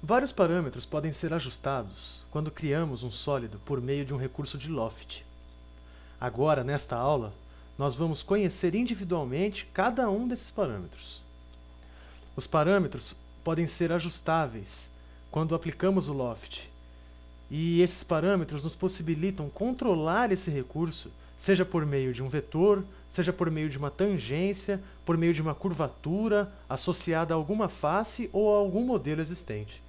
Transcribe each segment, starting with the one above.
Vários parâmetros podem ser ajustados quando criamos um sólido por meio de um recurso de Loft. Agora, nesta aula, nós vamos conhecer individualmente cada um desses parâmetros. Os parâmetros podem ser ajustáveis quando aplicamos o Loft, e esses parâmetros nos possibilitam controlar esse recurso seja por meio de um vetor, seja por meio de uma tangência, por meio de uma curvatura associada a alguma face ou a algum modelo existente.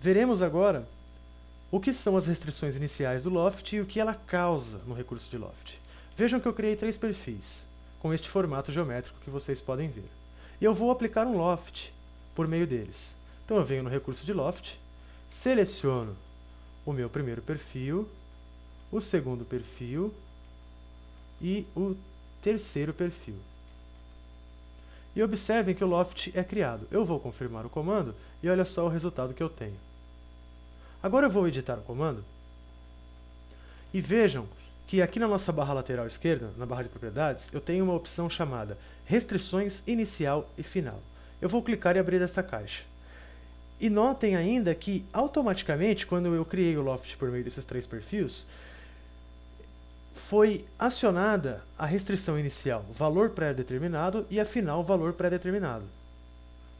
Veremos agora o que são as restrições iniciais do Loft e o que ela causa no recurso de Loft. Vejam que eu criei três perfis com este formato geométrico que vocês podem ver. E eu vou aplicar um Loft por meio deles. Então eu venho no recurso de Loft, seleciono o meu primeiro perfil o segundo perfil e o terceiro perfil. E observem que o loft é criado. Eu vou confirmar o comando e olha só o resultado que eu tenho. Agora eu vou editar o comando e vejam que aqui na nossa barra lateral esquerda, na barra de propriedades, eu tenho uma opção chamada restrições inicial e final. Eu vou clicar e abrir esta caixa. E notem ainda que automaticamente, quando eu criei o Loft por meio desses três perfis, foi acionada a restrição inicial, valor pré-determinado e a final, valor pré-determinado.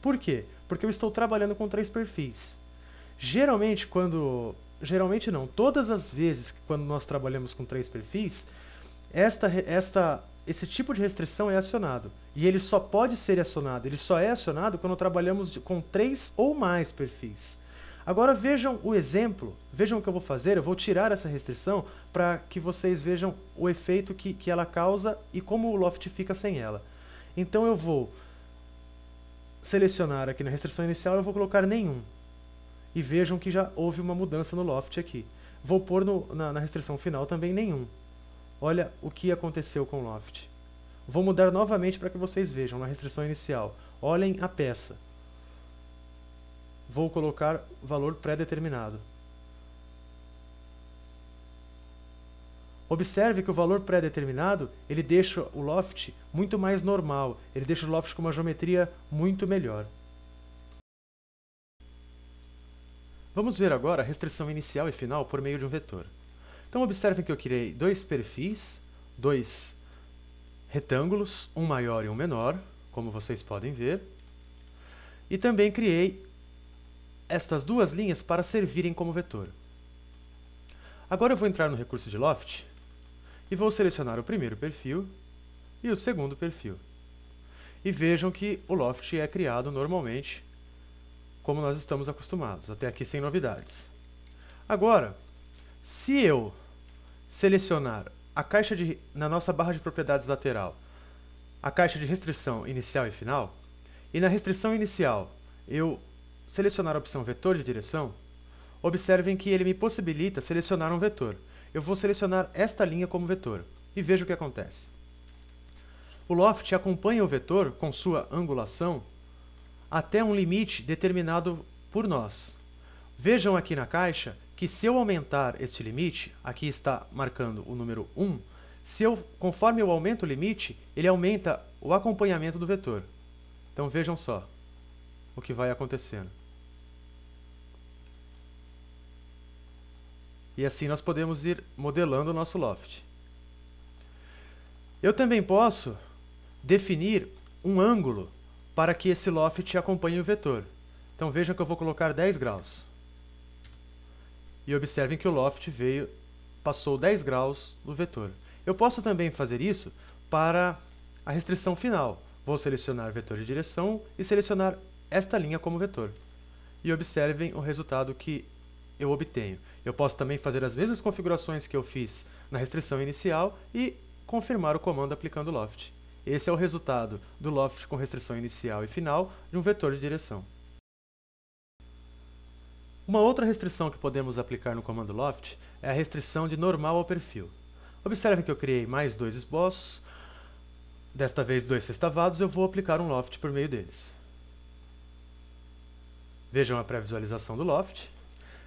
Por quê? Porque eu estou trabalhando com três perfis. Geralmente, quando. Geralmente não, todas as vezes que quando nós trabalhamos com três perfis, esta, esta, esse tipo de restrição é acionado. E ele só pode ser acionado, ele só é acionado quando trabalhamos com três ou mais perfis. Agora vejam o exemplo, vejam o que eu vou fazer, eu vou tirar essa restrição para que vocês vejam o efeito que, que ela causa e como o loft fica sem ela. Então eu vou selecionar aqui na restrição inicial, eu vou colocar nenhum. E vejam que já houve uma mudança no loft aqui. Vou pôr no, na, na restrição final também nenhum. Olha o que aconteceu com o loft. Vou mudar novamente para que vocês vejam na restrição inicial. Olhem a peça vou colocar valor pré-determinado. Observe que o valor pré-determinado, ele deixa o loft muito mais normal, ele deixa o loft com uma geometria muito melhor. Vamos ver agora a restrição inicial e final por meio de um vetor. Então observem que eu criei dois perfis, dois retângulos, um maior e um menor, como vocês podem ver, e também criei estas duas linhas para servirem como vetor. Agora eu vou entrar no recurso de Loft e vou selecionar o primeiro perfil e o segundo perfil. E vejam que o Loft é criado normalmente como nós estamos acostumados, até aqui sem novidades. Agora, se eu selecionar a caixa de, na nossa barra de propriedades lateral a caixa de restrição inicial e final, e na restrição inicial eu selecionar a opção vetor de direção, observem que ele me possibilita selecionar um vetor. Eu vou selecionar esta linha como vetor e veja o que acontece. O loft acompanha o vetor com sua angulação até um limite determinado por nós. Vejam aqui na caixa que se eu aumentar este limite, aqui está marcando o número 1, se eu, conforme eu aumento o limite, ele aumenta o acompanhamento do vetor. Então vejam só o que vai acontecendo. E assim nós podemos ir modelando o nosso loft. Eu também posso definir um ângulo para que esse loft acompanhe o vetor. Então vejam que eu vou colocar 10 graus. E observem que o loft veio, passou 10 graus no vetor. Eu posso também fazer isso para a restrição final. Vou selecionar vetor de direção e selecionar esta linha como vetor. E observem o resultado que eu obtenho. Eu posso também fazer as mesmas configurações que eu fiz na restrição inicial e confirmar o comando aplicando loft. Esse é o resultado do loft com restrição inicial e final de um vetor de direção. Uma outra restrição que podemos aplicar no comando loft é a restrição de normal ao perfil. Observem que eu criei mais dois esboços, desta vez dois sextavados, eu vou aplicar um loft por meio deles. Vejam a pré-visualização do Loft.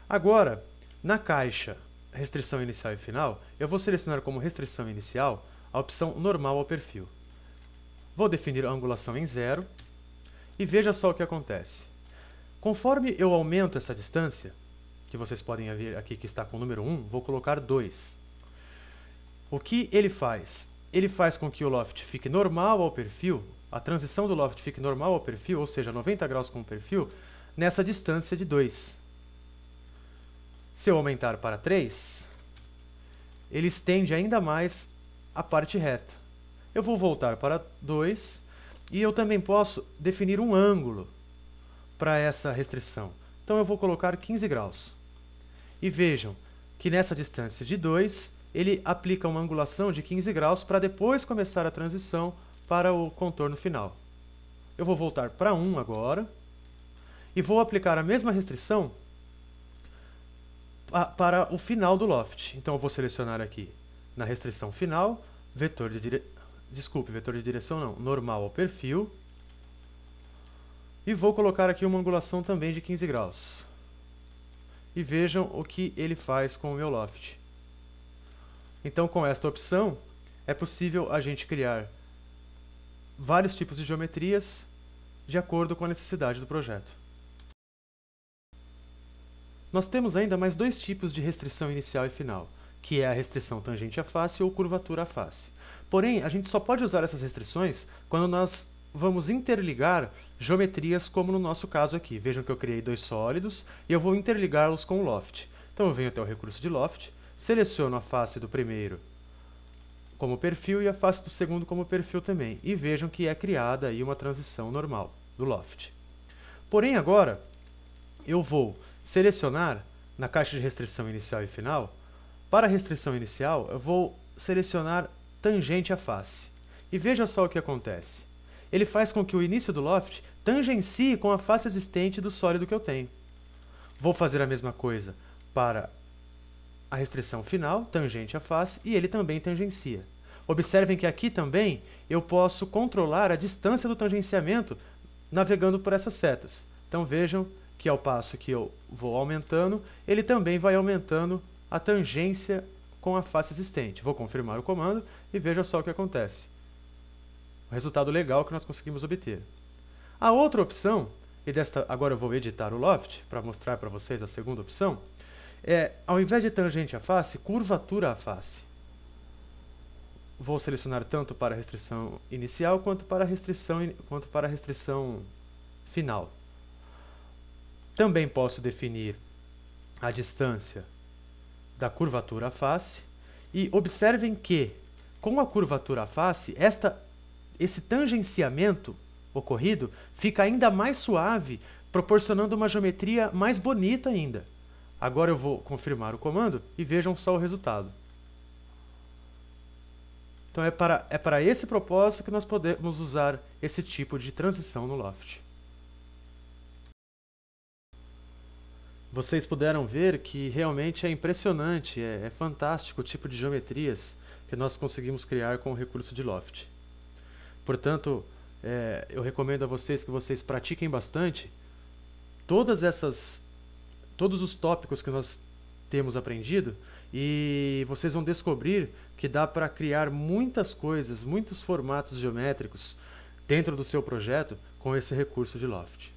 Agora, na caixa restrição inicial e final, eu vou selecionar como restrição inicial a opção normal ao perfil. Vou definir a angulação em zero e veja só o que acontece. Conforme eu aumento essa distância, que vocês podem ver aqui que está com o número 1, vou colocar 2. O que ele faz? Ele faz com que o loft fique normal ao perfil, a transição do loft fique normal ao perfil, ou seja, 90 graus com o perfil, nessa distância de 2. Se eu aumentar para 3, ele estende ainda mais a parte reta. Eu vou voltar para 2 e eu também posso definir um ângulo para essa restrição. Então eu vou colocar 15 graus. E vejam que nessa distância de 2, ele aplica uma angulação de 15 graus para depois começar a transição para o contorno final. Eu vou voltar para 1 agora e vou aplicar a mesma restrição para o final do loft. Então eu vou selecionar aqui na restrição final, vetor de dire... desculpe, vetor de direção não, normal ao perfil. E vou colocar aqui uma angulação também de 15 graus. E vejam o que ele faz com o meu loft. Então com esta opção é possível a gente criar vários tipos de geometrias de acordo com a necessidade do projeto. Nós temos ainda mais dois tipos de restrição inicial e final, que é a restrição tangente à face ou curvatura à face. Porém, a gente só pode usar essas restrições quando nós vamos interligar geometrias como no nosso caso aqui. Vejam que eu criei dois sólidos e eu vou interligá-los com o loft. Então eu venho até o recurso de loft, seleciono a face do primeiro como perfil e a face do segundo como perfil também. E vejam que é criada aí uma transição normal do loft. Porém agora eu vou selecionar na caixa de restrição inicial e final. Para a restrição inicial, eu vou selecionar tangente à face. E veja só o que acontece. Ele faz com que o início do loft tangencie com a face existente do sólido que eu tenho. Vou fazer a mesma coisa para a restrição final, tangente à face, e ele também tangencia. Observem que aqui também eu posso controlar a distância do tangenciamento navegando por essas setas. Então vejam que ao é passo que eu vou aumentando, ele também vai aumentando a tangência com a face existente. Vou confirmar o comando e veja só o que acontece. O resultado legal que nós conseguimos obter. A outra opção, e desta agora eu vou editar o loft para mostrar para vocês a segunda opção, é, ao invés de tangente à face, curvatura à face. Vou selecionar tanto para a restrição inicial quanto para a restrição, quanto para restrição final. Também posso definir a distância da curvatura à face e observem que com a curvatura à face, esta, esse tangenciamento ocorrido fica ainda mais suave, proporcionando uma geometria mais bonita ainda. Agora eu vou confirmar o comando e vejam só o resultado. Então é para, é para esse propósito que nós podemos usar esse tipo de transição no Loft. vocês puderam ver que realmente é impressionante, é, é fantástico o tipo de geometrias que nós conseguimos criar com o recurso de Loft. Portanto, é, eu recomendo a vocês que vocês pratiquem bastante todas essas, todos os tópicos que nós temos aprendido e vocês vão descobrir que dá para criar muitas coisas, muitos formatos geométricos dentro do seu projeto com esse recurso de Loft.